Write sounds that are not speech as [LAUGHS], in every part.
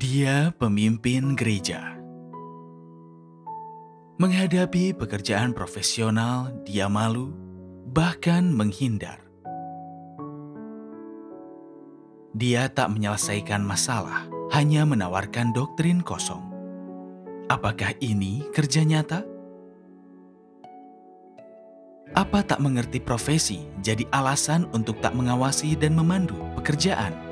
Dia pemimpin gereja. Menghadapi pekerjaan profesional, dia malu, bahkan menghindar. Dia tak menyelesaikan masalah, hanya menawarkan doktrin kosong. Apakah ini kerja nyata? Apa tak mengerti profesi jadi alasan untuk tak mengawasi dan memandu pekerjaan?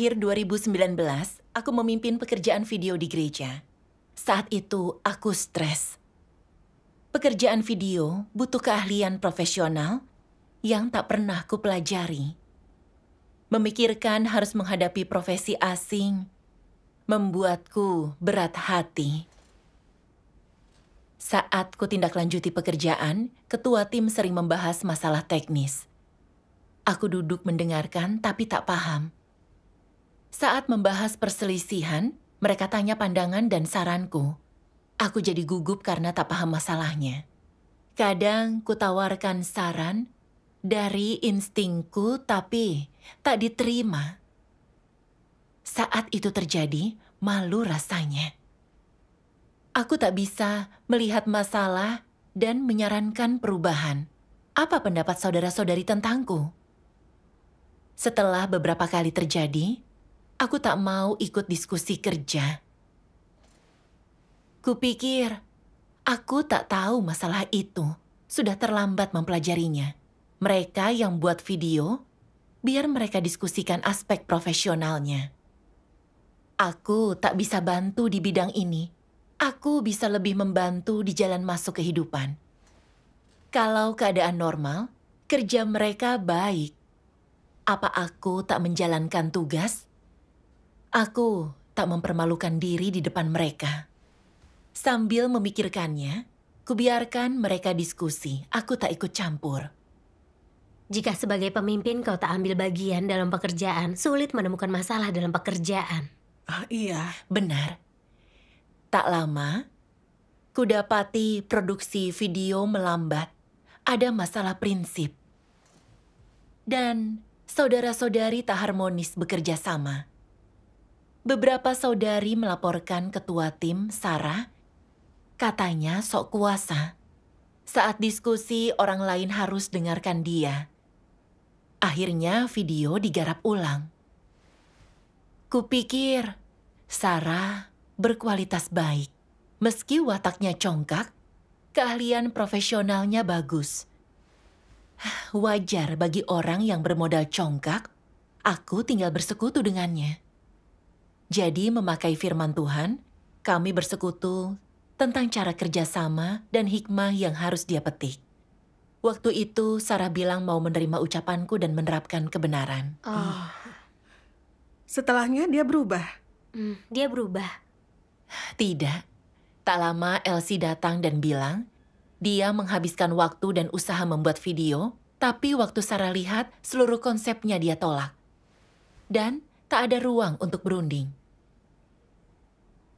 akhir 2019, aku memimpin pekerjaan video di gereja. Saat itu, aku stres. Pekerjaan video butuh keahlian profesional yang tak pernah pelajari. Memikirkan harus menghadapi profesi asing membuatku berat hati. Saat ku tindak lanjuti pekerjaan, ketua tim sering membahas masalah teknis. Aku duduk mendengarkan tapi tak paham saat membahas perselisihan, mereka tanya pandangan dan saranku. Aku jadi gugup karena tak paham masalahnya. Kadang kutawarkan saran dari instingku tapi tak diterima. Saat itu terjadi, malu rasanya. Aku tak bisa melihat masalah dan menyarankan perubahan. Apa pendapat saudara-saudari tentangku? Setelah beberapa kali terjadi, Aku tak mau ikut diskusi kerja. Kupikir, aku tak tahu masalah itu. Sudah terlambat mempelajarinya. Mereka yang buat video, biar mereka diskusikan aspek profesionalnya. Aku tak bisa bantu di bidang ini. Aku bisa lebih membantu di jalan masuk kehidupan. Kalau keadaan normal, kerja mereka baik. Apa aku tak menjalankan tugas? Aku tak mempermalukan diri di depan mereka. Sambil memikirkannya, kubiarkan mereka diskusi. Aku tak ikut campur. Jika sebagai pemimpin kau tak ambil bagian dalam pekerjaan, sulit menemukan masalah dalam pekerjaan. Ah, iya, benar. Tak lama, kudapati produksi video melambat. Ada masalah prinsip. Dan saudara-saudari tak harmonis bekerja sama. Beberapa saudari melaporkan ketua tim, Sarah, katanya sok kuasa. Saat diskusi, orang lain harus dengarkan dia. Akhirnya video digarap ulang. Kupikir, Sarah berkualitas baik. Meski wataknya congkak, keahlian profesionalnya bagus. Wajar bagi orang yang bermodal congkak, aku tinggal bersekutu dengannya. Jadi memakai firman Tuhan, kami bersekutu tentang cara kerjasama dan hikmah yang harus dia petik. Waktu itu, Sarah bilang mau menerima ucapanku dan menerapkan kebenaran. Oh. Setelahnya dia berubah? Hmm, dia berubah. Tidak. Tak lama Elsie datang dan bilang, dia menghabiskan waktu dan usaha membuat video, tapi waktu Sarah lihat, seluruh konsepnya dia tolak. Dan tak ada ruang untuk berunding.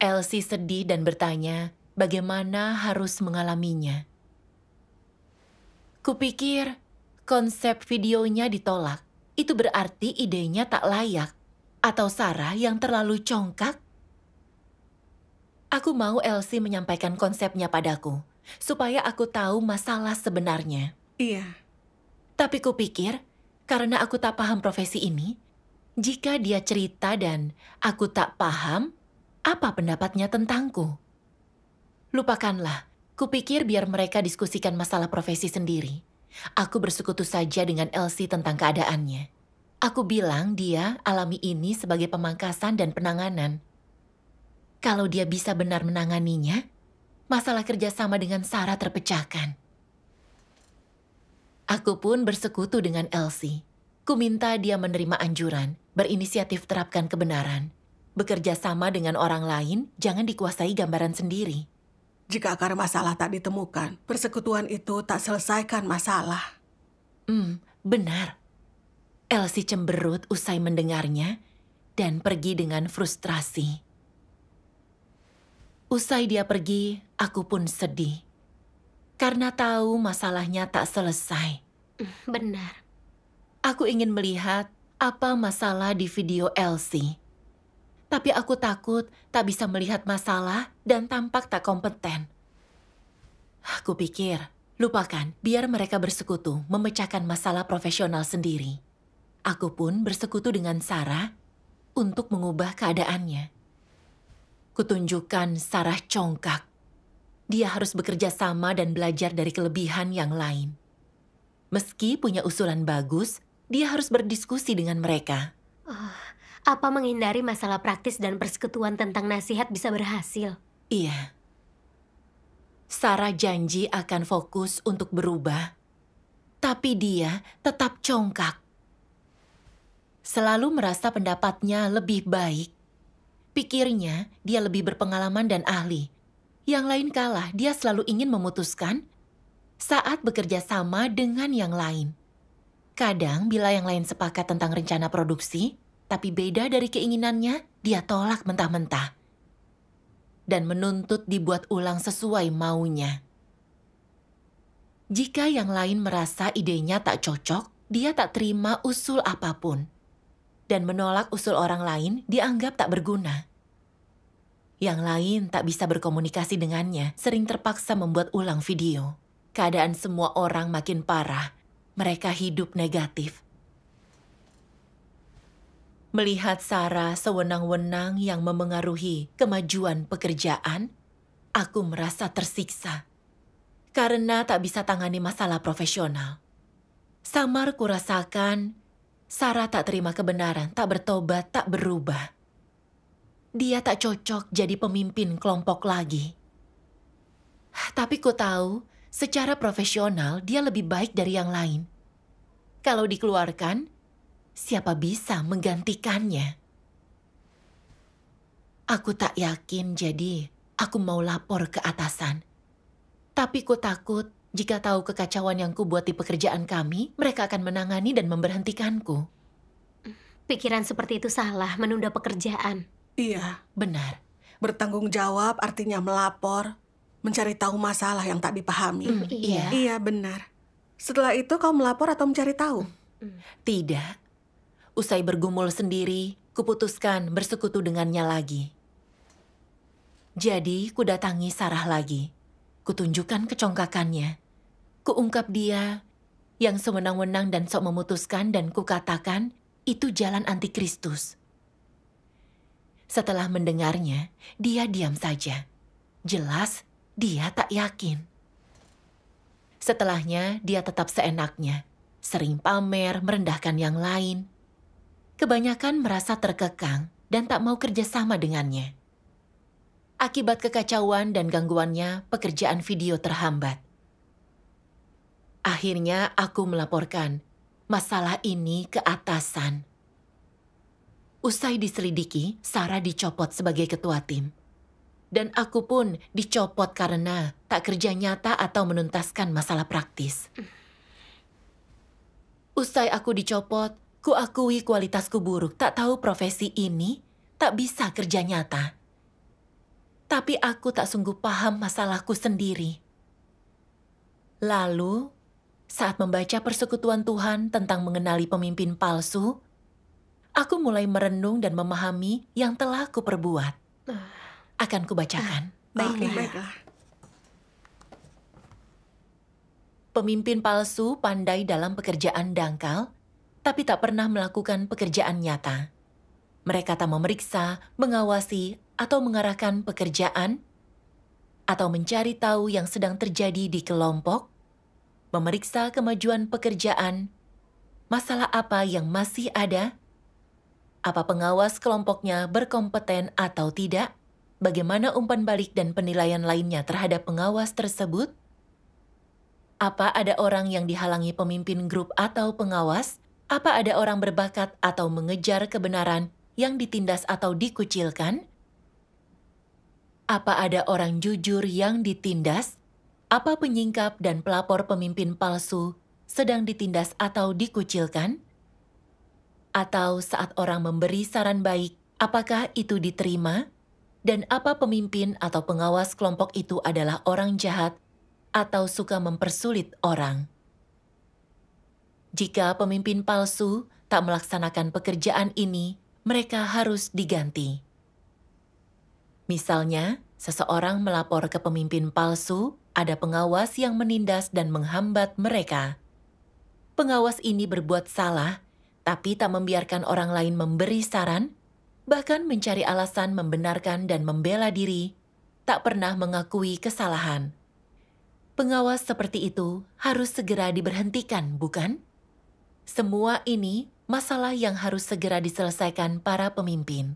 Elsie sedih dan bertanya bagaimana harus mengalaminya. Kupikir konsep videonya ditolak. Itu berarti idenya tak layak. Atau Sarah yang terlalu congkak? Aku mau Elsie menyampaikan konsepnya padaku, supaya aku tahu masalah sebenarnya. Iya. Tapi kupikir, karena aku tak paham profesi ini, jika dia cerita dan aku tak paham, apa pendapatnya tentangku? Lupakanlah, kupikir biar mereka diskusikan masalah profesi sendiri. Aku bersekutu saja dengan Elsie tentang keadaannya. Aku bilang dia alami ini sebagai pemangkasan dan penanganan. Kalau dia bisa benar menanganinya, masalah kerjasama dengan Sarah terpecahkan. Aku pun bersekutu dengan Elsie. Ku minta dia menerima anjuran, berinisiatif terapkan kebenaran. Bekerja sama dengan orang lain, jangan dikuasai gambaran sendiri. Jika akar masalah tak ditemukan, persekutuan itu tak selesaikan masalah. Hmm, benar. Elsie cemberut usai mendengarnya dan pergi dengan frustrasi. Usai dia pergi, aku pun sedih. Karena tahu masalahnya tak selesai. Benar. Aku ingin melihat apa masalah di video Elsie tapi aku takut tak bisa melihat masalah dan tampak tak kompeten. Aku pikir, lupakan biar mereka bersekutu memecahkan masalah profesional sendiri. Aku pun bersekutu dengan Sarah untuk mengubah keadaannya. Kutunjukkan Sarah congkak. Dia harus bekerja sama dan belajar dari kelebihan yang lain. Meski punya usulan bagus, dia harus berdiskusi dengan mereka. Uh. Apa menghindari masalah praktis dan persekutuan tentang nasihat bisa berhasil? Iya. Sarah janji akan fokus untuk berubah, tapi dia tetap congkak. Selalu merasa pendapatnya lebih baik. Pikirnya dia lebih berpengalaman dan ahli. Yang lain kalah, dia selalu ingin memutuskan saat bekerja sama dengan yang lain. Kadang, bila yang lain sepakat tentang rencana produksi, tapi beda dari keinginannya, dia tolak mentah-mentah dan menuntut dibuat ulang sesuai maunya. Jika yang lain merasa idenya tak cocok, dia tak terima usul apapun dan menolak usul orang lain dianggap tak berguna. Yang lain tak bisa berkomunikasi dengannya, sering terpaksa membuat ulang video. Keadaan semua orang makin parah. Mereka hidup negatif, Melihat Sarah sewenang-wenang yang memengaruhi kemajuan pekerjaan, aku merasa tersiksa karena tak bisa tangani masalah profesional. Samar kurasakan Sarah tak terima kebenaran, tak bertobat, tak berubah. Dia tak cocok jadi pemimpin kelompok lagi. Tapi ku tahu, secara profesional dia lebih baik dari yang lain. Kalau dikeluarkan, siapa bisa menggantikannya? Aku tak yakin jadi aku mau lapor ke atasan. Tapi ku takut jika tahu kekacauan yang ku buat di pekerjaan kami, mereka akan menangani dan memberhentikanku. Pikiran seperti itu salah, menunda pekerjaan. Iya. Benar. Bertanggung jawab artinya melapor, mencari tahu masalah yang tak dipahami. Mm, iya. Iya, benar. Setelah itu kau melapor atau mencari tahu? Mm. Tidak. Usai bergumul sendiri, kuputuskan bersekutu dengannya lagi. Jadi kudatangi Sarah lagi. Kutunjukkan kecongkakannya. Kuungkap dia yang sewenang-wenang dan sok memutuskan dan kukatakan itu jalan antikristus. Setelah mendengarnya, dia diam saja. Jelas, dia tak yakin. Setelahnya, dia tetap seenaknya. Sering pamer, merendahkan yang lain, kebanyakan merasa terkekang dan tak mau kerjasama dengannya. Akibat kekacauan dan gangguannya, pekerjaan video terhambat. Akhirnya aku melaporkan masalah ini ke atasan. Usai diselidiki, Sarah dicopot sebagai ketua tim. Dan aku pun dicopot karena tak kerja nyata atau menuntaskan masalah praktis. Usai aku dicopot, Kuakui kualitasku buruk, tak tahu profesi ini, tak bisa kerja nyata. Tapi aku tak sungguh paham masalahku sendiri. Lalu, saat membaca persekutuan Tuhan tentang mengenali pemimpin palsu, aku mulai merenung dan memahami yang telah kuperbuat. Akan kubacakan. Ah, baiklah. Oh, baiklah. Pemimpin palsu pandai dalam pekerjaan dangkal tapi tak pernah melakukan pekerjaan nyata. Mereka tak memeriksa, mengawasi, atau mengarahkan pekerjaan, atau mencari tahu yang sedang terjadi di kelompok, memeriksa kemajuan pekerjaan, masalah apa yang masih ada, apa pengawas kelompoknya berkompeten atau tidak, bagaimana umpan balik dan penilaian lainnya terhadap pengawas tersebut, apa ada orang yang dihalangi pemimpin grup atau pengawas, apa ada orang berbakat atau mengejar kebenaran yang ditindas atau dikucilkan? Apa ada orang jujur yang ditindas? Apa penyingkap dan pelapor pemimpin palsu sedang ditindas atau dikucilkan? Atau saat orang memberi saran baik, apakah itu diterima? Dan apa pemimpin atau pengawas kelompok itu adalah orang jahat atau suka mempersulit orang? Jika pemimpin palsu tak melaksanakan pekerjaan ini, mereka harus diganti. Misalnya, seseorang melapor ke pemimpin palsu, ada pengawas yang menindas dan menghambat mereka. Pengawas ini berbuat salah, tapi tak membiarkan orang lain memberi saran, bahkan mencari alasan membenarkan dan membela diri, tak pernah mengakui kesalahan. Pengawas seperti itu harus segera diberhentikan, bukan? Semua ini masalah yang harus segera diselesaikan para pemimpin.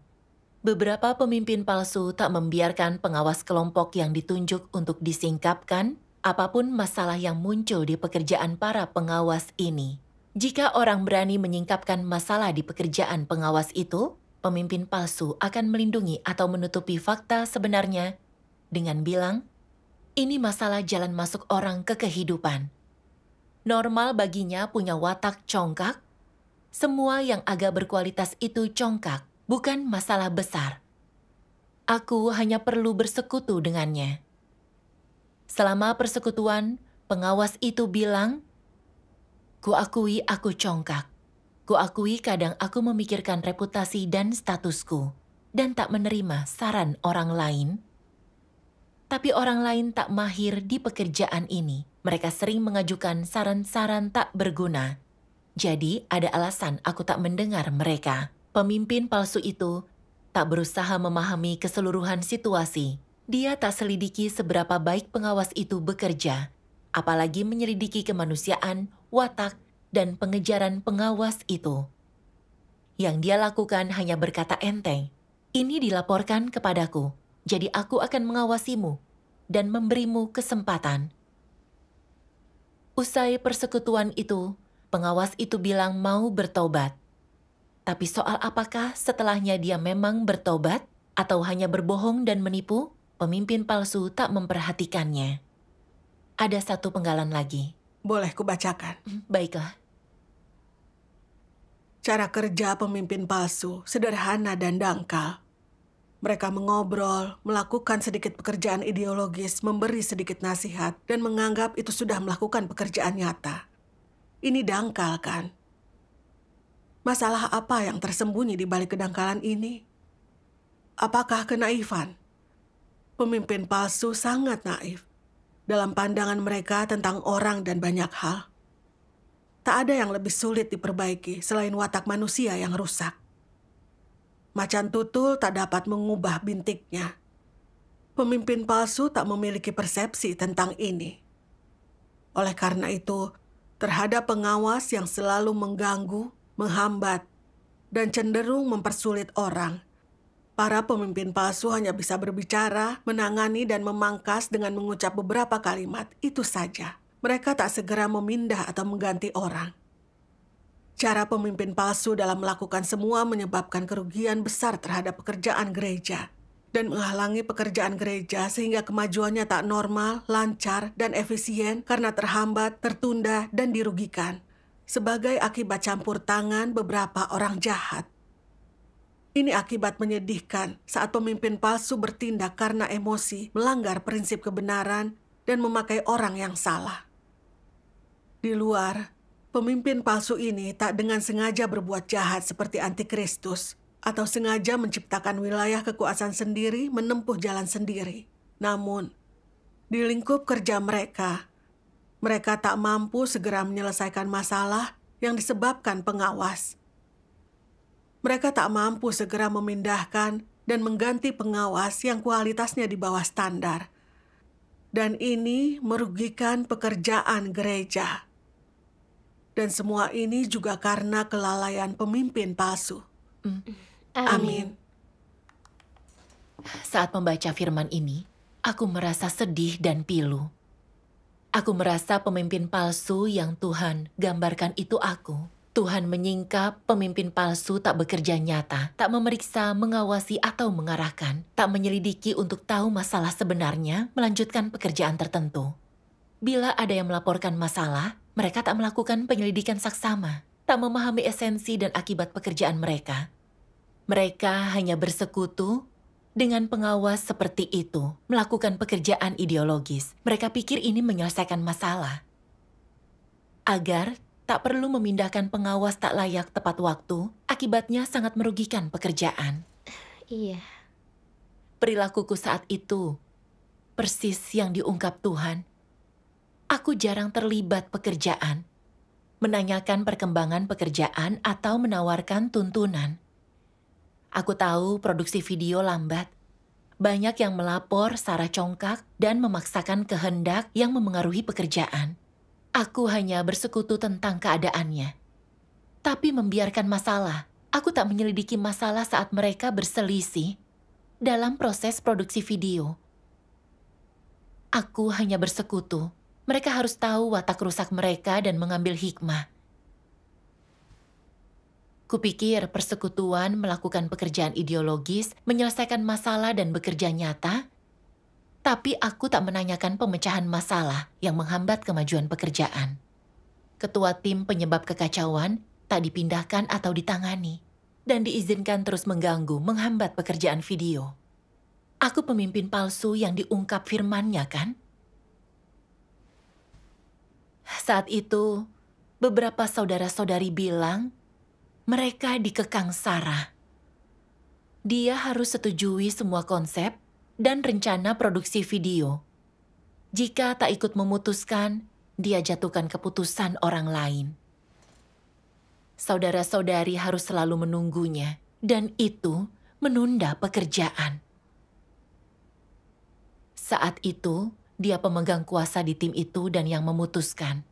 Beberapa pemimpin palsu tak membiarkan pengawas kelompok yang ditunjuk untuk disingkapkan apapun masalah yang muncul di pekerjaan para pengawas ini. Jika orang berani menyingkapkan masalah di pekerjaan pengawas itu, pemimpin palsu akan melindungi atau menutupi fakta sebenarnya dengan bilang, "Ini masalah jalan masuk orang ke kehidupan." normal baginya punya watak congkak? Semua yang agak berkualitas itu congkak, bukan masalah besar. Aku hanya perlu bersekutu dengannya. Selama persekutuan, pengawas itu bilang, Kuakui aku congkak. Kuakui kadang aku memikirkan reputasi dan statusku, dan tak menerima saran orang lain tapi orang lain tak mahir di pekerjaan ini. Mereka sering mengajukan saran-saran tak berguna. Jadi, ada alasan aku tak mendengar mereka. Pemimpin palsu itu tak berusaha memahami keseluruhan situasi. Dia tak selidiki seberapa baik pengawas itu bekerja, apalagi menyelidiki kemanusiaan, watak, dan pengejaran pengawas itu. Yang dia lakukan hanya berkata enteng, "Ini dilaporkan kepadaku." Jadi aku akan mengawasimu dan memberimu kesempatan. Usai persekutuan itu, pengawas itu bilang mau bertobat. Tapi soal apakah setelahnya dia memang bertobat atau hanya berbohong dan menipu, pemimpin palsu tak memperhatikannya. Ada satu penggalan lagi. Boleh kubacakan? Hmm, baiklah. Cara kerja pemimpin palsu sederhana dan dangkal. Mereka mengobrol, melakukan sedikit pekerjaan ideologis, memberi sedikit nasihat, dan menganggap itu sudah melakukan pekerjaan nyata. Ini dangkal, kan? Masalah apa yang tersembunyi di balik kedangkalan ini? Apakah kenaifan? Pemimpin palsu sangat naif dalam pandangan mereka tentang orang dan banyak hal. Tak ada yang lebih sulit diperbaiki selain watak manusia yang rusak. Macan tutul tak dapat mengubah bintiknya. Pemimpin palsu tak memiliki persepsi tentang ini. Oleh karena itu, terhadap pengawas yang selalu mengganggu, menghambat, dan cenderung mempersulit orang, para pemimpin palsu hanya bisa berbicara, menangani, dan memangkas dengan mengucap beberapa kalimat. Itu saja, mereka tak segera memindah atau mengganti orang. Cara pemimpin palsu dalam melakukan semua menyebabkan kerugian besar terhadap pekerjaan gereja dan menghalangi pekerjaan gereja sehingga kemajuannya tak normal, lancar, dan efisien karena terhambat, tertunda, dan dirugikan sebagai akibat campur tangan beberapa orang jahat. Ini akibat menyedihkan saat pemimpin palsu bertindak karena emosi, melanggar prinsip kebenaran, dan memakai orang yang salah. Di luar, Pemimpin palsu ini tak dengan sengaja berbuat jahat seperti antikristus atau sengaja menciptakan wilayah kekuasaan sendiri menempuh jalan sendiri. Namun, di lingkup kerja mereka, mereka tak mampu segera menyelesaikan masalah yang disebabkan pengawas. Mereka tak mampu segera memindahkan dan mengganti pengawas yang kualitasnya di bawah standar. Dan ini merugikan pekerjaan gereja. Dan semua ini juga karena kelalaian pemimpin palsu. Mm. Amin. Amin. Saat membaca firman ini, aku merasa sedih dan pilu. Aku merasa pemimpin palsu yang Tuhan gambarkan itu aku. Tuhan menyingkap pemimpin palsu tak bekerja nyata, tak memeriksa, mengawasi, atau mengarahkan, tak menyelidiki untuk tahu masalah sebenarnya, melanjutkan pekerjaan tertentu. Bila ada yang melaporkan masalah, mereka tak melakukan penyelidikan saksama, tak memahami esensi dan akibat pekerjaan mereka. Mereka hanya bersekutu dengan pengawas seperti itu, melakukan pekerjaan ideologis. Mereka pikir ini menyelesaikan masalah. Agar tak perlu memindahkan pengawas tak layak tepat waktu, akibatnya sangat merugikan pekerjaan. Iya. Perilakuku saat itu persis yang diungkap Tuhan aku jarang terlibat pekerjaan, menanyakan perkembangan pekerjaan atau menawarkan tuntunan. Aku tahu produksi video lambat. Banyak yang melapor secara congkak dan memaksakan kehendak yang memengaruhi pekerjaan. Aku hanya bersekutu tentang keadaannya. Tapi membiarkan masalah. Aku tak menyelidiki masalah saat mereka berselisih dalam proses produksi video. Aku hanya bersekutu mereka harus tahu watak rusak mereka dan mengambil hikmah. Kupikir persekutuan melakukan pekerjaan ideologis, menyelesaikan masalah dan bekerja nyata, tapi aku tak menanyakan pemecahan masalah yang menghambat kemajuan pekerjaan. Ketua tim penyebab kekacauan tak dipindahkan atau ditangani, dan diizinkan terus mengganggu, menghambat pekerjaan video. Aku pemimpin palsu yang diungkap firmannya, kan? Saat itu, beberapa saudara-saudari bilang mereka dikekang Sarah. Dia harus setujui semua konsep dan rencana produksi video. Jika tak ikut memutuskan, dia jatuhkan keputusan orang lain. Saudara-saudari harus selalu menunggunya, dan itu menunda pekerjaan. Saat itu, dia pemegang kuasa di tim itu dan yang memutuskan.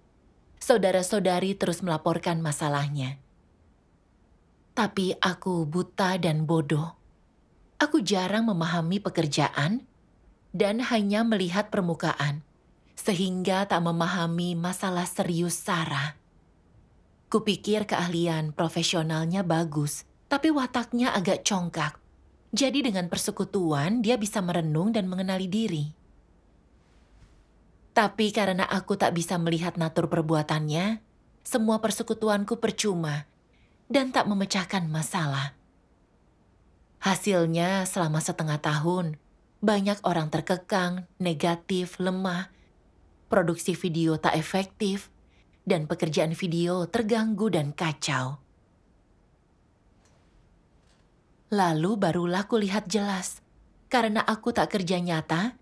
Saudara-saudari terus melaporkan masalahnya. Tapi aku buta dan bodoh. Aku jarang memahami pekerjaan dan hanya melihat permukaan, sehingga tak memahami masalah serius Sarah. Kupikir keahlian profesionalnya bagus, tapi wataknya agak congkak. Jadi dengan persekutuan, dia bisa merenung dan mengenali diri. Tapi karena aku tak bisa melihat natur perbuatannya, semua persekutuanku percuma dan tak memecahkan masalah. Hasilnya selama setengah tahun, banyak orang terkekang, negatif, lemah, produksi video tak efektif, dan pekerjaan video terganggu dan kacau. Lalu barulah kulihat jelas, karena aku tak kerja nyata,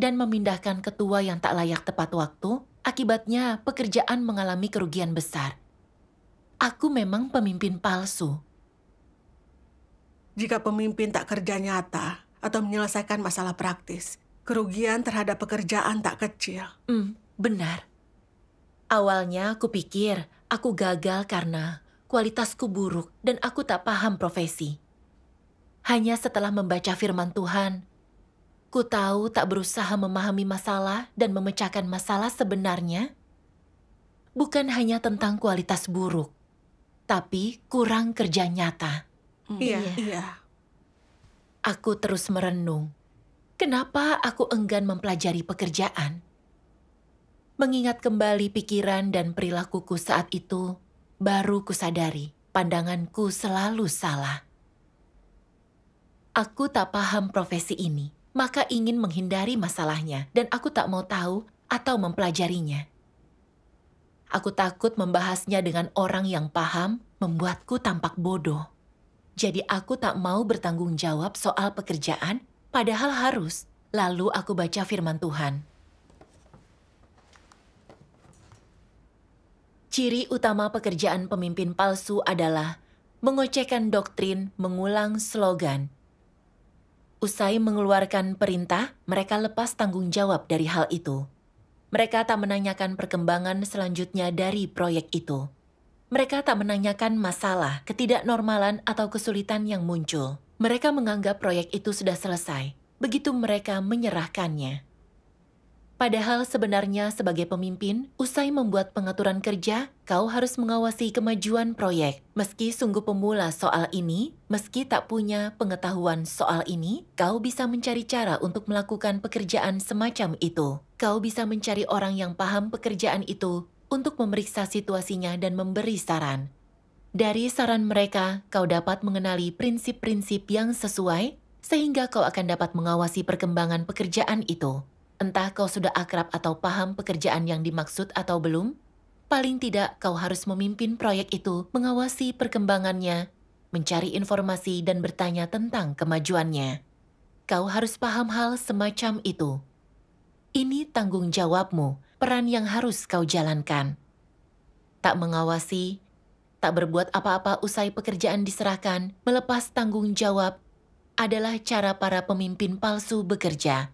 dan memindahkan ketua yang tak layak tepat waktu, akibatnya pekerjaan mengalami kerugian besar. Aku memang pemimpin palsu. Jika pemimpin tak kerja nyata atau menyelesaikan masalah praktis, kerugian terhadap pekerjaan tak kecil. Hmm, benar. Awalnya aku pikir aku gagal karena kualitasku buruk dan aku tak paham profesi. Hanya setelah membaca firman Tuhan, Ku tahu tak berusaha memahami masalah dan memecahkan masalah sebenarnya bukan hanya tentang kualitas buruk, tapi kurang kerja nyata. Hmm. Iya. iya, iya. Aku terus merenung. Kenapa aku enggan mempelajari pekerjaan? Mengingat kembali pikiran dan perilakuku saat itu, baru kusadari pandanganku selalu salah. Aku tak paham profesi ini maka ingin menghindari masalahnya dan aku tak mau tahu atau mempelajarinya. Aku takut membahasnya dengan orang yang paham membuatku tampak bodoh. Jadi aku tak mau bertanggung jawab soal pekerjaan, padahal harus. Lalu aku baca firman Tuhan. Ciri utama pekerjaan pemimpin palsu adalah mengocehkan doktrin, mengulang slogan, Usai mengeluarkan perintah, mereka lepas tanggung jawab dari hal itu. Mereka tak menanyakan perkembangan selanjutnya dari proyek itu. Mereka tak menanyakan masalah, ketidaknormalan, atau kesulitan yang muncul. Mereka menganggap proyek itu sudah selesai. Begitu mereka menyerahkannya. Padahal sebenarnya sebagai pemimpin, usai membuat pengaturan kerja, kau harus mengawasi kemajuan proyek. Meski sungguh pemula soal ini, meski tak punya pengetahuan soal ini, kau bisa mencari cara untuk melakukan pekerjaan semacam itu. Kau bisa mencari orang yang paham pekerjaan itu untuk memeriksa situasinya dan memberi saran. Dari saran mereka, kau dapat mengenali prinsip-prinsip yang sesuai sehingga kau akan dapat mengawasi perkembangan pekerjaan itu. Entah kau sudah akrab atau paham pekerjaan yang dimaksud atau belum, paling tidak kau harus memimpin proyek itu, mengawasi perkembangannya, mencari informasi dan bertanya tentang kemajuannya. Kau harus paham hal semacam itu. Ini tanggung jawabmu, peran yang harus kau jalankan. Tak mengawasi, tak berbuat apa-apa usai pekerjaan diserahkan, melepas tanggung jawab adalah cara para pemimpin palsu bekerja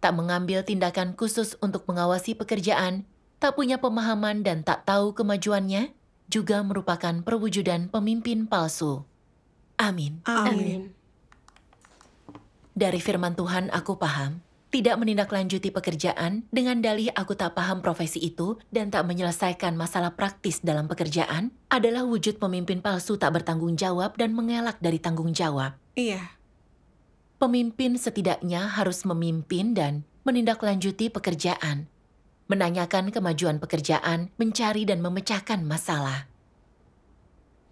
tak mengambil tindakan khusus untuk mengawasi pekerjaan, tak punya pemahaman dan tak tahu kemajuannya, juga merupakan perwujudan pemimpin palsu. Amin. Amin. Dari firman Tuhan aku paham, tidak menindaklanjuti pekerjaan dengan dalih aku tak paham profesi itu dan tak menyelesaikan masalah praktis dalam pekerjaan adalah wujud pemimpin palsu tak bertanggung jawab dan mengelak dari tanggung jawab. Iya pemimpin setidaknya harus memimpin dan menindaklanjuti pekerjaan, menanyakan kemajuan pekerjaan, mencari dan memecahkan masalah.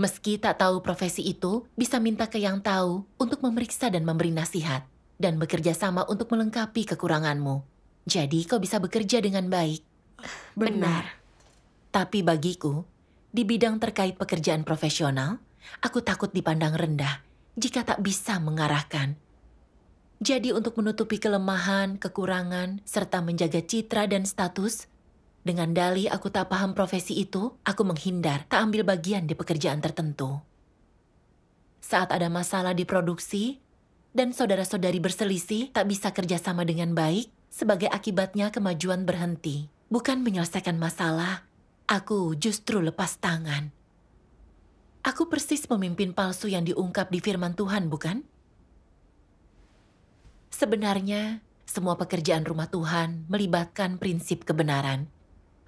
Meski tak tahu profesi itu, bisa minta ke yang tahu untuk memeriksa dan memberi nasihat, dan bekerja sama untuk melengkapi kekuranganmu. Jadi kau bisa bekerja dengan baik. Benar. Tapi bagiku, di bidang terkait pekerjaan profesional, aku takut dipandang rendah jika tak bisa mengarahkan. Jadi untuk menutupi kelemahan, kekurangan, serta menjaga citra dan status, dengan dalih aku tak paham profesi itu, aku menghindar, tak ambil bagian di pekerjaan tertentu. Saat ada masalah di produksi, dan saudara-saudari berselisih tak bisa kerjasama dengan baik, sebagai akibatnya kemajuan berhenti. Bukan menyelesaikan masalah, aku justru lepas tangan. Aku persis memimpin palsu yang diungkap di firman Tuhan, bukan? Sebenarnya, semua pekerjaan rumah Tuhan melibatkan prinsip kebenaran.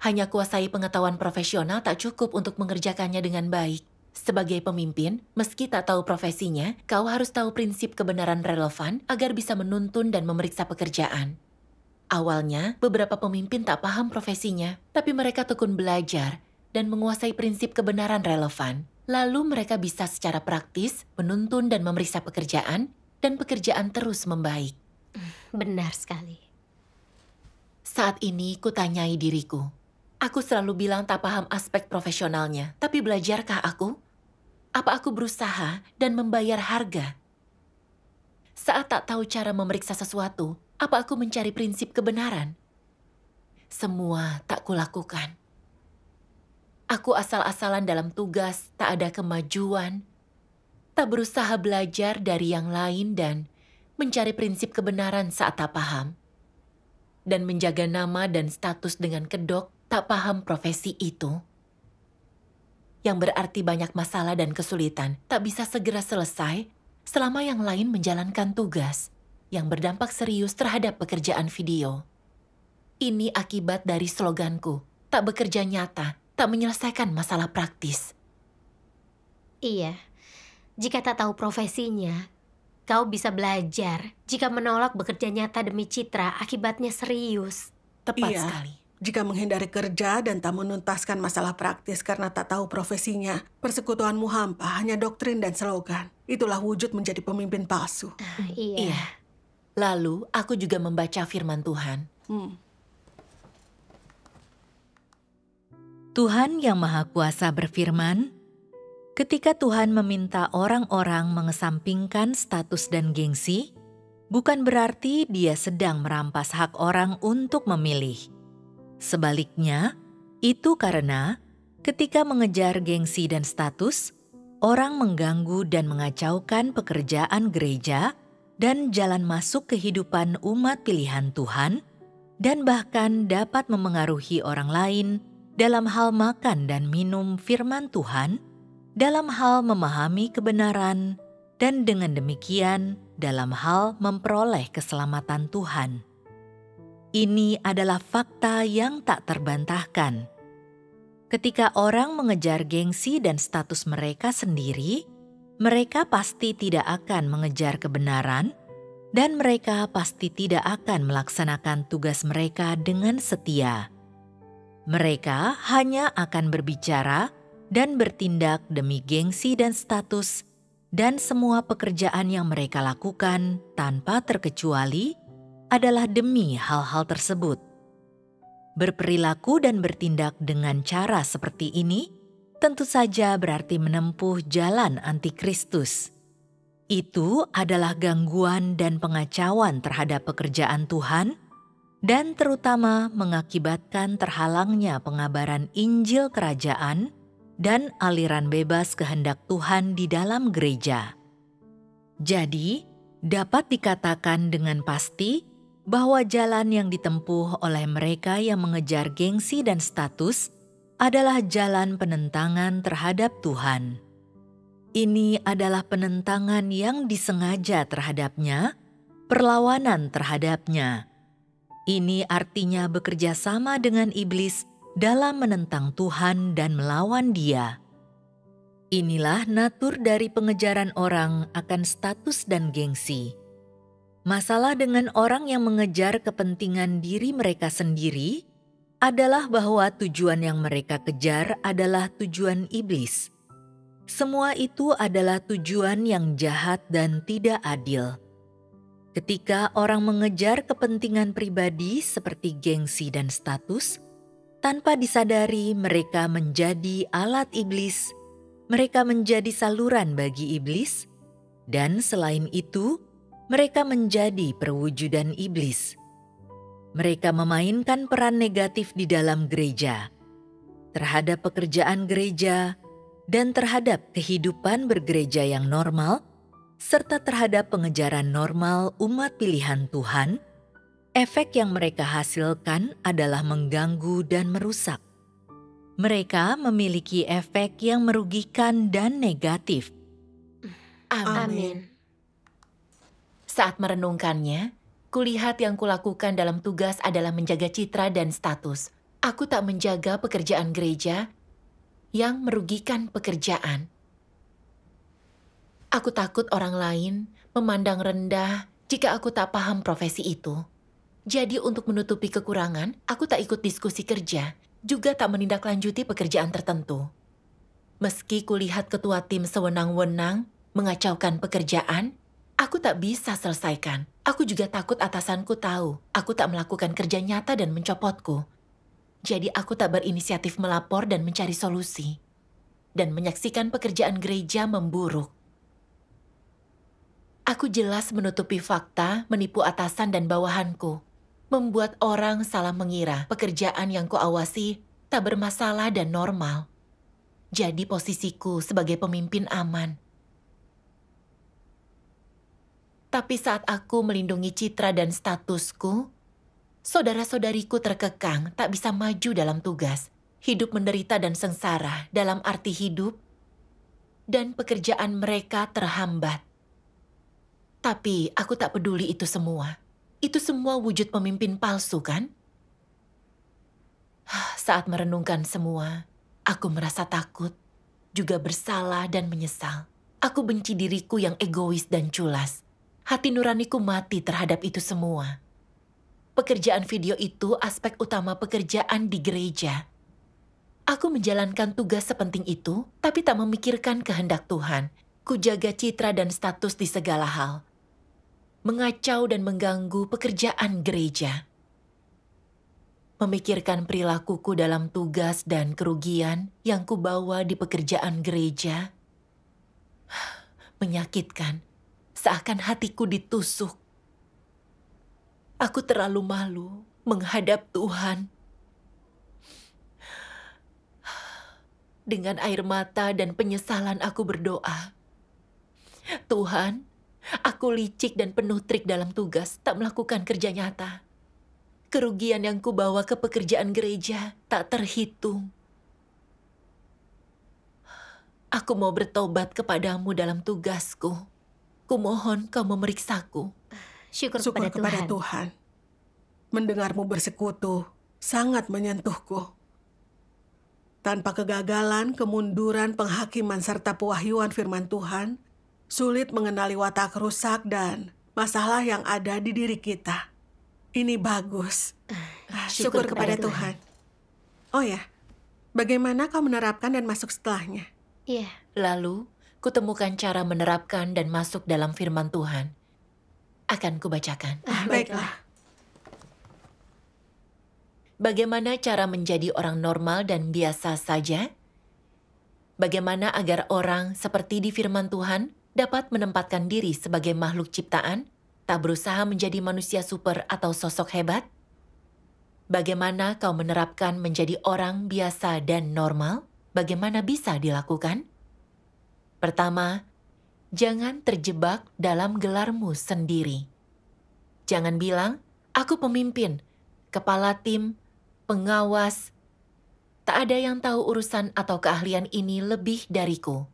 Hanya kuasai pengetahuan profesional tak cukup untuk mengerjakannya dengan baik. Sebagai pemimpin, meski tak tahu profesinya, kau harus tahu prinsip kebenaran relevan agar bisa menuntun dan memeriksa pekerjaan. Awalnya, beberapa pemimpin tak paham profesinya, tapi mereka tekun belajar dan menguasai prinsip kebenaran relevan. Lalu mereka bisa secara praktis menuntun dan memeriksa pekerjaan dan pekerjaan terus membaik. Benar sekali. Saat ini kutanyai diriku. Aku selalu bilang tak paham aspek profesionalnya, tapi belajarkah aku? Apa aku berusaha dan membayar harga? Saat tak tahu cara memeriksa sesuatu, apa aku mencari prinsip kebenaran? Semua tak kulakukan. Aku asal-asalan dalam tugas, tak ada kemajuan, tak berusaha belajar dari yang lain dan mencari prinsip kebenaran saat tak paham, dan menjaga nama dan status dengan kedok tak paham profesi itu. Yang berarti banyak masalah dan kesulitan tak bisa segera selesai selama yang lain menjalankan tugas yang berdampak serius terhadap pekerjaan video. Ini akibat dari sloganku, tak bekerja nyata, tak menyelesaikan masalah praktis. Iya, jika tak tahu profesinya, kau bisa belajar jika menolak bekerja nyata demi citra akibatnya serius. Tepat iya. sekali. Jika menghindari kerja dan tak menuntaskan masalah praktis karena tak tahu profesinya, persekutuanmu hampa hanya doktrin dan slogan. Itulah wujud menjadi pemimpin palsu. Uh, iya. iya. Lalu, aku juga membaca firman Tuhan. Hmm. Tuhan yang Maha Kuasa berfirman, Ketika Tuhan meminta orang-orang mengesampingkan status dan gengsi, bukan berarti Dia sedang merampas hak orang untuk memilih. Sebaliknya, itu karena ketika mengejar gengsi dan status, orang mengganggu dan mengacaukan pekerjaan gereja dan jalan masuk kehidupan umat pilihan Tuhan, dan bahkan dapat memengaruhi orang lain dalam hal makan dan minum firman Tuhan dalam hal memahami kebenaran, dan dengan demikian dalam hal memperoleh keselamatan Tuhan. Ini adalah fakta yang tak terbantahkan. Ketika orang mengejar gengsi dan status mereka sendiri, mereka pasti tidak akan mengejar kebenaran, dan mereka pasti tidak akan melaksanakan tugas mereka dengan setia. Mereka hanya akan berbicara dan bertindak demi gengsi dan status, dan semua pekerjaan yang mereka lakukan tanpa terkecuali adalah demi hal-hal tersebut. Berperilaku dan bertindak dengan cara seperti ini tentu saja berarti menempuh jalan antikristus. Itu adalah gangguan dan pengacauan terhadap pekerjaan Tuhan, dan terutama mengakibatkan terhalangnya pengabaran Injil Kerajaan dan aliran bebas kehendak Tuhan di dalam gereja. Jadi, dapat dikatakan dengan pasti bahwa jalan yang ditempuh oleh mereka yang mengejar gengsi dan status adalah jalan penentangan terhadap Tuhan. Ini adalah penentangan yang disengaja terhadapnya, perlawanan terhadapnya. Ini artinya bekerja sama dengan iblis dalam menentang Tuhan dan melawan Dia. Inilah natur dari pengejaran orang akan status dan gengsi. Masalah dengan orang yang mengejar kepentingan diri mereka sendiri adalah bahwa tujuan yang mereka kejar adalah tujuan iblis. Semua itu adalah tujuan yang jahat dan tidak adil. Ketika orang mengejar kepentingan pribadi seperti gengsi dan status, tanpa disadari, mereka menjadi alat iblis, mereka menjadi saluran bagi iblis, dan selain itu, mereka menjadi perwujudan iblis. Mereka memainkan peran negatif di dalam gereja, terhadap pekerjaan gereja, dan terhadap kehidupan bergereja yang normal, serta terhadap pengejaran normal umat pilihan Tuhan Efek yang mereka hasilkan adalah mengganggu dan merusak. Mereka memiliki efek yang merugikan dan negatif. Amin. Saat merenungkannya, kulihat yang kulakukan dalam tugas adalah menjaga citra dan status. Aku tak menjaga pekerjaan gereja yang merugikan pekerjaan. Aku takut orang lain memandang rendah jika aku tak paham profesi itu. Jadi untuk menutupi kekurangan, aku tak ikut diskusi kerja, juga tak menindaklanjuti pekerjaan tertentu. Meski kulihat ketua tim sewenang-wenang mengacaukan pekerjaan, aku tak bisa selesaikan. Aku juga takut atasanku tahu aku tak melakukan kerja nyata dan mencopotku. Jadi aku tak berinisiatif melapor dan mencari solusi. Dan menyaksikan pekerjaan gereja memburuk. Aku jelas menutupi fakta, menipu atasan dan bawahanku, membuat orang salah mengira pekerjaan yang kuawasi tak bermasalah dan normal. Jadi posisiku sebagai pemimpin aman. Tapi saat aku melindungi citra dan statusku, saudara-saudariku terkekang tak bisa maju dalam tugas. Hidup menderita dan sengsara dalam arti hidup, dan pekerjaan mereka terhambat. Tapi aku tak peduli itu semua. Itu semua wujud pemimpin palsu, kan? Saat merenungkan semua, aku merasa takut, juga bersalah dan menyesal. Aku benci diriku yang egois dan culas. Hati nuraniku mati terhadap itu semua. Pekerjaan video itu aspek utama pekerjaan di gereja. Aku menjalankan tugas sepenting itu, tapi tak memikirkan kehendak Tuhan. Kujaga citra dan status di segala hal, mengacau dan mengganggu pekerjaan gereja. Memikirkan perilakuku dalam tugas dan kerugian yang kubawa di pekerjaan gereja [SIGHS] menyakitkan, seakan hatiku ditusuk. Aku terlalu malu menghadap Tuhan. [SIGHS] Dengan air mata dan penyesalan aku berdoa, Tuhan, Aku licik dan penuh trik dalam tugas, tak melakukan kerja nyata. Kerugian yang kubawa ke pekerjaan gereja tak terhitung. Aku mau bertobat kepadamu dalam tugasku. Kumohon kau memeriksaku. Syukur, Syukur kepada, kepada Tuhan. Tuhan. Mendengarmu bersekutu sangat menyentuhku. Tanpa kegagalan, kemunduran, penghakiman, serta pewahyuan firman Tuhan, sulit mengenali watak rusak dan masalah yang ada di diri kita. Ini bagus. Ah, ah, syukur, Syukur kepada Tuhan. Tuhan. Oh ya, bagaimana kau menerapkan dan masuk setelahnya? Iya. Yeah. Lalu, kutemukan cara menerapkan dan masuk dalam firman Tuhan. Akan kubacakan. Ah, ah baiklah. Bagaimana cara menjadi orang normal dan biasa saja? Bagaimana agar orang seperti di firman Tuhan dapat menempatkan diri sebagai makhluk ciptaan, tak berusaha menjadi manusia super atau sosok hebat? Bagaimana kau menerapkan menjadi orang biasa dan normal? Bagaimana bisa dilakukan? Pertama, jangan terjebak dalam gelarmu sendiri. Jangan bilang, "Aku pemimpin, kepala tim, pengawas." Tak ada yang tahu urusan atau keahlian ini lebih dariku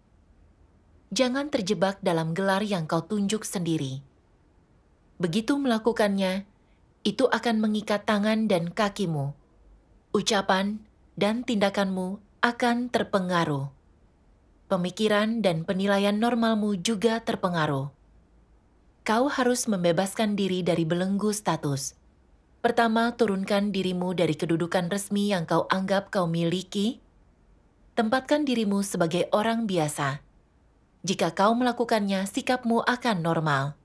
jangan terjebak dalam gelar yang kau tunjuk sendiri. Begitu melakukannya, itu akan mengikat tangan dan kakimu. Ucapan dan tindakanmu akan terpengaruh. Pemikiran dan penilaian normalmu juga terpengaruh. Kau harus membebaskan diri dari belenggu status. Pertama, turunkan dirimu dari kedudukan resmi yang kau anggap kau miliki. Tempatkan dirimu sebagai orang biasa jika kau melakukannya, sikapmu akan normal.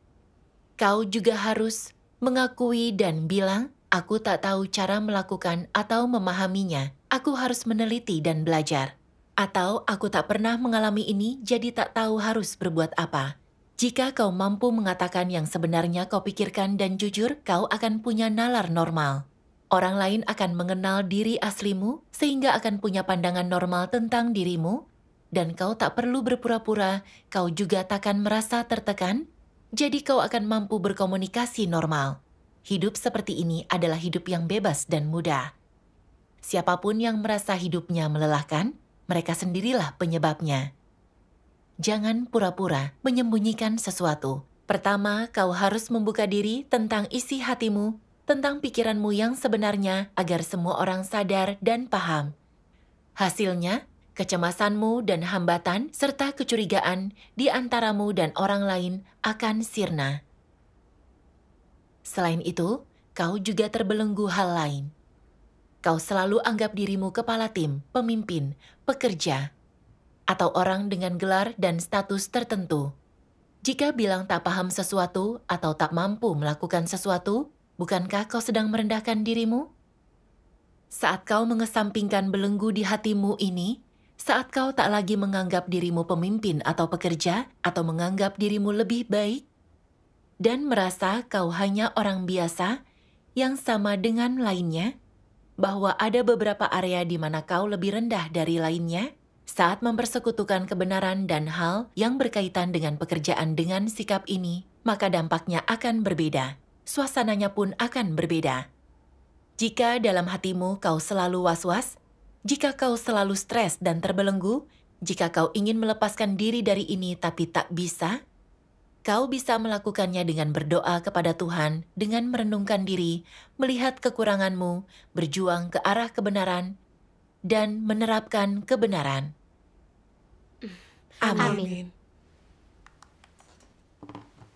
Kau juga harus mengakui dan bilang, "Aku tak tahu cara melakukan atau memahaminya. Aku harus meneliti dan belajar." Atau, "Aku tak pernah mengalami ini, jadi tak tahu harus berbuat apa." Jika kau mampu mengatakan yang sebenarnya kau pikirkan dan jujur, kau akan punya nalar normal. Orang lain akan mengenal diri aslimu, sehingga akan punya pandangan normal tentang dirimu, dan kau tak perlu berpura-pura, kau juga takkan merasa tertekan, jadi kau akan mampu berkomunikasi normal. Hidup seperti ini adalah hidup yang bebas dan mudah. Siapapun yang merasa hidupnya melelahkan, mereka sendirilah penyebabnya. Jangan pura-pura menyembunyikan sesuatu. Pertama, kau harus membuka diri tentang isi hatimu, tentang pikiranmu yang sebenarnya agar semua orang sadar dan paham. Hasilnya, kecemasanmu dan hambatan, serta kecurigaan di antaramu dan orang lain akan sirna. Selain itu, kau juga terbelenggu hal lain. Kau selalu anggap dirimu kepala tim, pemimpin, pekerja, atau orang dengan gelar dan status tertentu. Jika bilang tak paham sesuatu atau tak mampu melakukan sesuatu, bukankah kau sedang merendahkan dirimu? Saat kau mengesampingkan belenggu di hatimu ini, saat kau tak lagi menganggap dirimu pemimpin atau pekerja, atau menganggap dirimu lebih baik, dan merasa kau hanya orang biasa yang sama dengan lainnya, bahwa ada beberapa area di mana kau lebih rendah dari lainnya, saat mempersekutukan kebenaran dan hal yang berkaitan dengan pekerjaan dengan sikap ini, maka dampaknya akan berbeda. Suasananya pun akan berbeda. Jika dalam hatimu kau selalu was-was, jika kau selalu stres dan terbelenggu, jika kau ingin melepaskan diri dari ini tapi tak bisa, kau bisa melakukannya dengan berdoa kepada Tuhan, dengan merenungkan diri, melihat kekuranganmu, berjuang ke arah kebenaran, dan menerapkan kebenaran. Amin. Amin.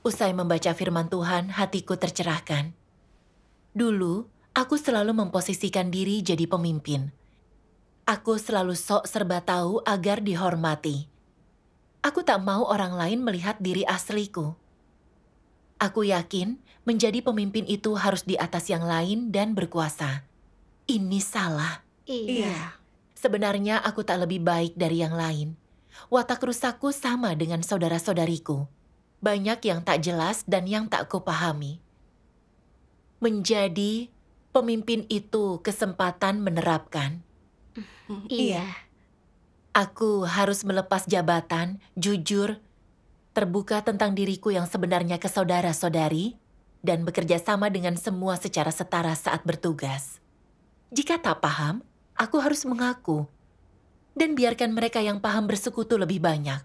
Usai membaca firman Tuhan, hatiku tercerahkan. Dulu, aku selalu memposisikan diri jadi pemimpin Aku selalu sok serba tahu agar dihormati. Aku tak mau orang lain melihat diri asliku. Aku yakin menjadi pemimpin itu harus di atas yang lain dan berkuasa. Ini salah. Iya. iya. Sebenarnya aku tak lebih baik dari yang lain. Watak rusakku sama dengan saudara-saudariku. Banyak yang tak jelas dan yang tak kupahami. Menjadi pemimpin itu kesempatan menerapkan Iya. iya. Aku harus melepas jabatan, jujur, terbuka tentang diriku yang sebenarnya ke saudara-saudari, dan bekerja sama dengan semua secara setara saat bertugas. Jika tak paham, aku harus mengaku. Dan biarkan mereka yang paham bersekutu lebih banyak.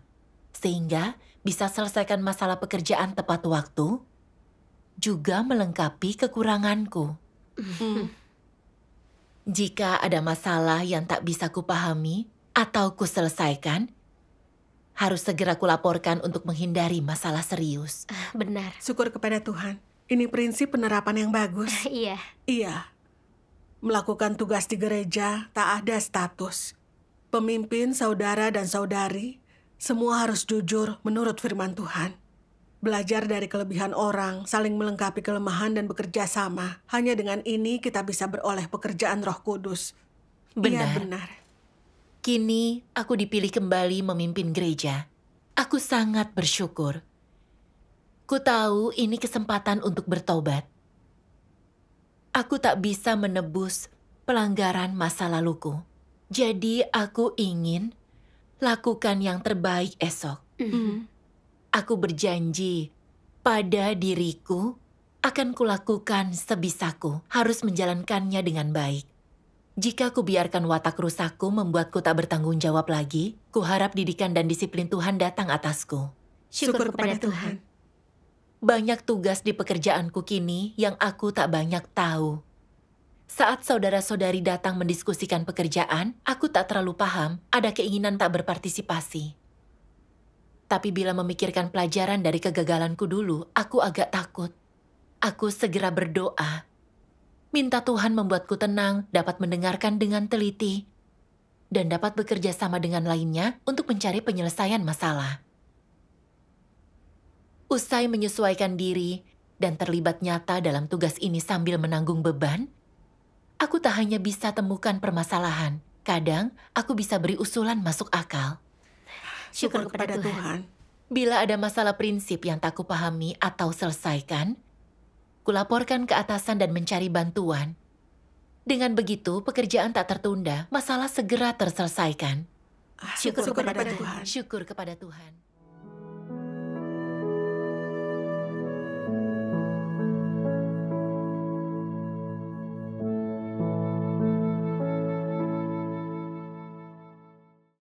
Sehingga bisa selesaikan masalah pekerjaan tepat waktu, juga melengkapi kekuranganku. Jika ada masalah yang tak bisa kupahami atau kuselesaikan, harus segera kulaporkan untuk menghindari masalah serius. Ah, benar. Syukur kepada Tuhan. Ini prinsip penerapan yang bagus. [LAUGHS] iya. Iya. Melakukan tugas di gereja tak ada status. Pemimpin, saudara, dan saudari, semua harus jujur menurut firman Tuhan belajar dari kelebihan orang, saling melengkapi kelemahan dan bekerja sama. Hanya dengan ini kita bisa beroleh pekerjaan Roh Kudus. Iya, benar. Ya, benar. Kini aku dipilih kembali memimpin gereja. Aku sangat bersyukur. Ku tahu ini kesempatan untuk bertobat. Aku tak bisa menebus pelanggaran masa laluku. Jadi aku ingin lakukan yang terbaik esok. Mm -hmm. Aku berjanji pada diriku akan kulakukan sebisaku, harus menjalankannya dengan baik. Jika ku biarkan watak rusakku membuatku tak bertanggung jawab lagi, ku harap didikan dan disiplin Tuhan datang atasku. Syukur, Syukur kepada Tuhan. Banyak tugas di pekerjaanku kini yang aku tak banyak tahu. Saat saudara-saudari datang mendiskusikan pekerjaan, aku tak terlalu paham ada keinginan tak berpartisipasi. Tapi bila memikirkan pelajaran dari kegagalanku dulu, aku agak takut. Aku segera berdoa. Minta Tuhan membuatku tenang, dapat mendengarkan dengan teliti, dan dapat bekerja sama dengan lainnya untuk mencari penyelesaian masalah. Usai menyesuaikan diri dan terlibat nyata dalam tugas ini sambil menanggung beban, aku tak hanya bisa temukan permasalahan, kadang aku bisa beri usulan masuk akal syukur kepada Tuhan. Tuhan. Bila ada masalah prinsip yang tak kupahami atau selesaikan, kulaporkan ke atasan dan mencari bantuan. Dengan begitu, pekerjaan tak tertunda, masalah segera terselesaikan. Ah, syukur, syukur kepada, kepada Tuhan. Tuhan. Syukur kepada Tuhan.